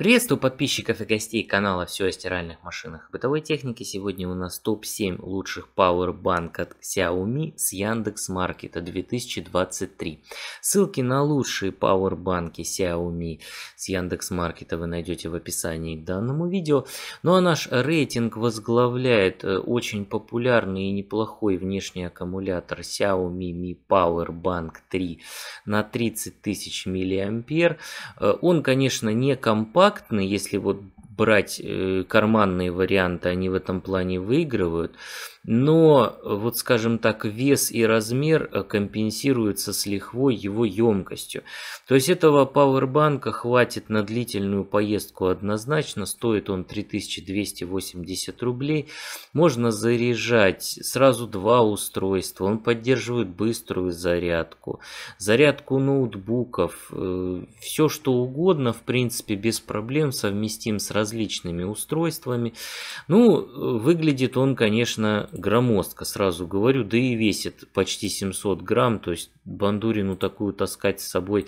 Приветствую подписчиков и гостей канала «Все о стиральных машинах бытовой техники». Сегодня у нас топ-7 лучших Powerbank от Xiaomi с Яндекс Маркета 2023. Ссылки на лучшие Powerbank Xiaomi с Яндекс Маркета вы найдете в описании к данному видео. Ну а наш рейтинг возглавляет э, очень популярный и неплохой внешний аккумулятор Xiaomi Mi Powerbank 3 на 30 тысяч миллиампер. Э, он, конечно, не компактный компактны, если вот брать э, карманные варианты, они в этом плане выигрывают но вот скажем так вес и размер э, компенсируются с лихвой его емкостью. То есть этого пауэрбанка хватит на длительную поездку однозначно, стоит он 3280 рублей. Можно заряжать сразу два устройства, он поддерживает быструю зарядку, зарядку ноутбуков, э, все что угодно в принципе без проблем совместим с различными устройствами. Ну, э, выглядит он, конечно, громоздко, сразу говорю, да и весит почти 700 грамм, то есть бандурину такую таскать с собой,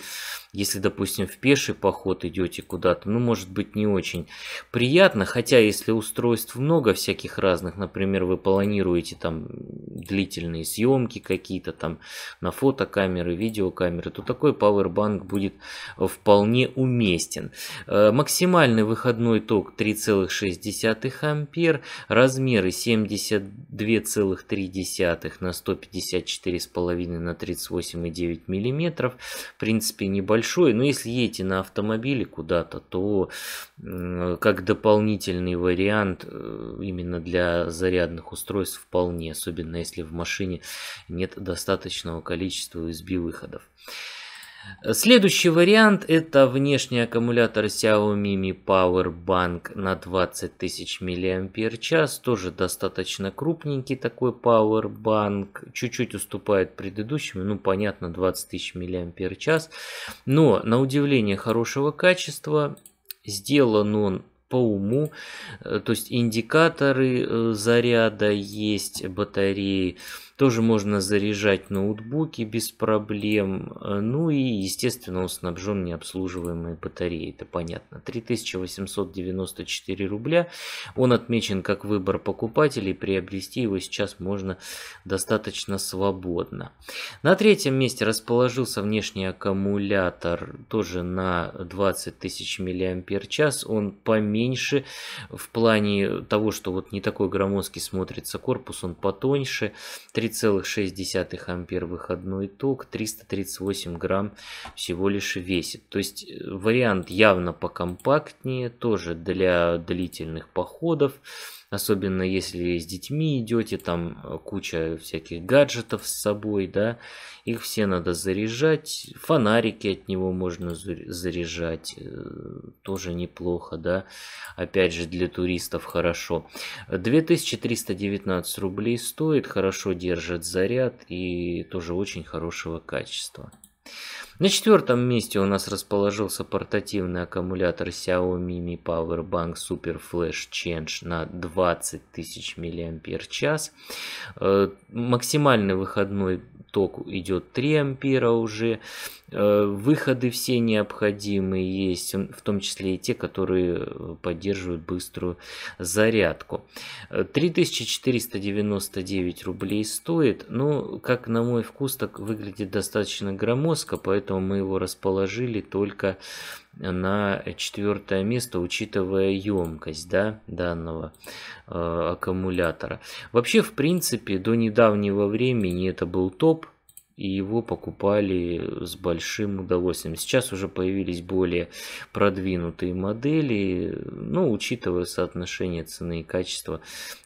если, допустим, в пеший поход идете куда-то, ну, может быть, не очень приятно, хотя если устройств много всяких разных, например, вы планируете там длительные съемки какие-то там на фотокамеры, видеокамеры, то такой пауэрбанк будет вполне уместен. Э, максимальный выходной ток 3,6 ампер, размеры 70 2,3 на 154,5 на 38,9 мм. В принципе, небольшой. Но если едете на автомобиле куда-то, то как дополнительный вариант э, именно для зарядных устройств вполне. Особенно если в машине нет достаточного количества USB-выходов. Следующий вариант это внешний аккумулятор Xiaomi Mi Power Bank на 20 тысяч мАч. Тоже достаточно крупненький такой Power Bank. Чуть-чуть уступает предыдущему, ну понятно, 20 тысяч мАч. Но на удивление хорошего качества. Сделан он по уму. Э, то есть индикаторы э, заряда есть, батареи. Тоже можно заряжать ноутбуки без проблем. Э, ну и, естественно, он снабжен необслуживаемой батареей. Это понятно. 3894 рубля. Он отмечен как выбор покупателей. Приобрести его сейчас можно достаточно свободно. На третьем месте расположился внешний аккумулятор. Тоже на 20 тысяч миллиампер час. Он поменьше меньше в плане того, что вот не такой громоздкий смотрится корпус, он потоньше. 3,6 ампер выходной ток, 338 грамм всего лишь весит. То есть э, вариант явно покомпактнее, тоже для длительных походов. Особенно если с детьми идете, там э, куча всяких гаджетов с собой, да, их все надо заряжать, фонарики от него можно заряжать, э, тоже неплохо, да. Опять же, для туристов хорошо. 2319 рублей стоит, хорошо держит заряд и тоже очень хорошего качества. На четвертом месте у нас расположился портативный аккумулятор Xiaomi Mi Power Bank Super Flash Change на 20 тысяч мАч. Э, максимальный выходной ток идет 3 ампера уже. Э, выходы все необходимые есть, в том числе и те, которые э, поддерживают быструю зарядку. 3499 э, рублей стоит, но, ну, как на мой вкус, так выглядит достаточно громоздко, поэтому мы его расположили только на четвертое место, учитывая емкость да, данного э, аккумулятора. Вообще, в принципе, до недавнего времени это был топ и его покупали с большим удовольствием. Сейчас уже появились более продвинутые модели, но ну, учитывая соотношение цены и качества,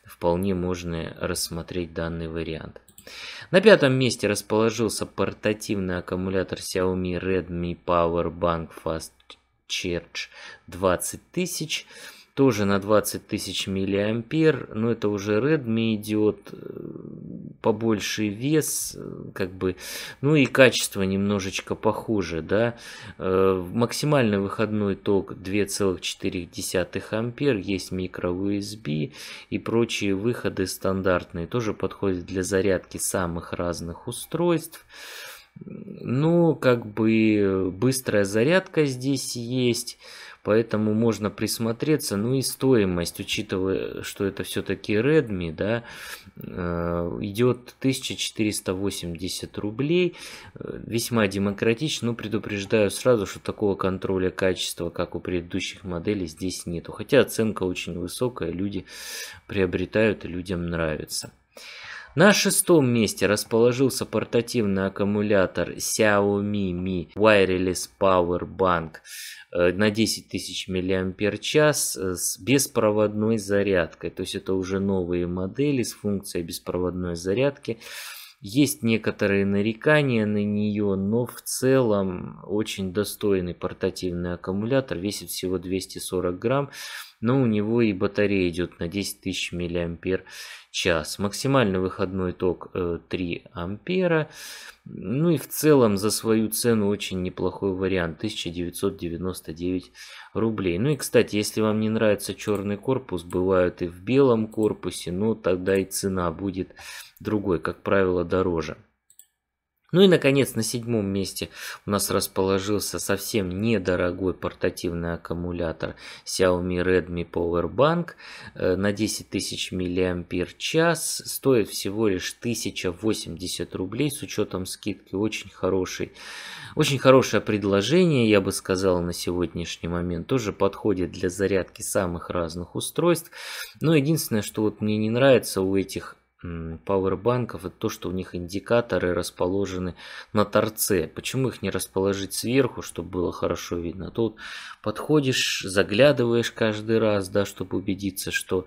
вполне можно рассмотреть данный вариант. На пятом месте расположился портативный аккумулятор Xiaomi Redmi Power Bank Fast Charge 20 тысяч тоже на 20 тысяч миллиампер, но это уже Redmi идет, э, побольше вес, э, как бы, ну и качество немножечко похуже, да. Э, максимальный выходной ток 2,4 ампер, есть микро USB и прочие выходы стандартные, тоже подходит для зарядки самых разных устройств. Но ну, как бы быстрая зарядка здесь есть поэтому можно присмотреться. Ну и стоимость, учитывая, что это все-таки Redmi, да, э, идет 1480 рублей, э, весьма демократично, но предупреждаю сразу, что такого контроля качества, как у предыдущих моделей, здесь нету. Хотя оценка очень высокая, люди приобретают и людям нравится. На шестом месте расположился портативный аккумулятор Xiaomi Mi Wireless Power Bank э, на 10 тысяч миллиампер час э, с беспроводной зарядкой. То есть это уже новые модели с функцией беспроводной зарядки. Есть некоторые нарекания на нее, но в целом очень достойный портативный аккумулятор, весит всего 240 грамм но у него и батарея идет на 10 тысяч миллиампер час. Максимальный выходной ток 3 э, ампера. Ну и в целом за свою цену очень неплохой вариант 1999 рублей. Ну и кстати, если вам не нравится черный корпус, бывают и в белом корпусе, но тогда и цена будет другой, как правило дороже. Ну и, наконец, на седьмом месте у нас расположился совсем недорогой портативный аккумулятор Xiaomi Redmi Power Bank э, на 10 тысяч миллиампер час. Стоит всего лишь 1080 рублей с учетом скидки. Очень хороший, очень хорошее предложение, я бы сказал, на сегодняшний момент. Тоже подходит для зарядки самых разных устройств. Но единственное, что вот мне не нравится у этих пауэрбанков, это то, что у них индикаторы расположены на торце. Почему их не расположить сверху, чтобы было хорошо видно? Тут подходишь, заглядываешь каждый раз, да, чтобы убедиться, что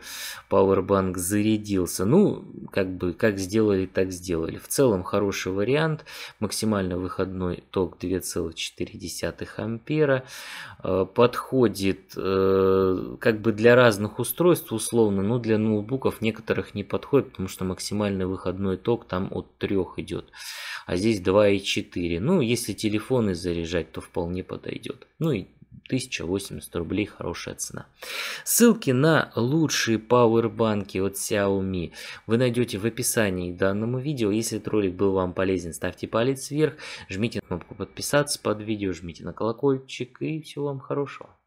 пауэрбанк зарядился. Ну, как бы, как сделали, так сделали. В целом хороший вариант. Максимально выходной ток 2,4 ампера. Э, подходит э, как бы для разных устройств условно, но для ноутбуков некоторых не подходит, потому что максимальный выходной ток там от 3 идет, а здесь 2,4. Ну, если телефоны заряжать, то вполне подойдет. Ну и 1080 рублей хорошая цена. Ссылки на лучшие пауэрбанки от Xiaomi вы найдете в описании к данному видео. Если этот ролик был вам полезен, ставьте палец вверх, жмите на кнопку подписаться под видео, жмите на колокольчик и всего вам хорошего.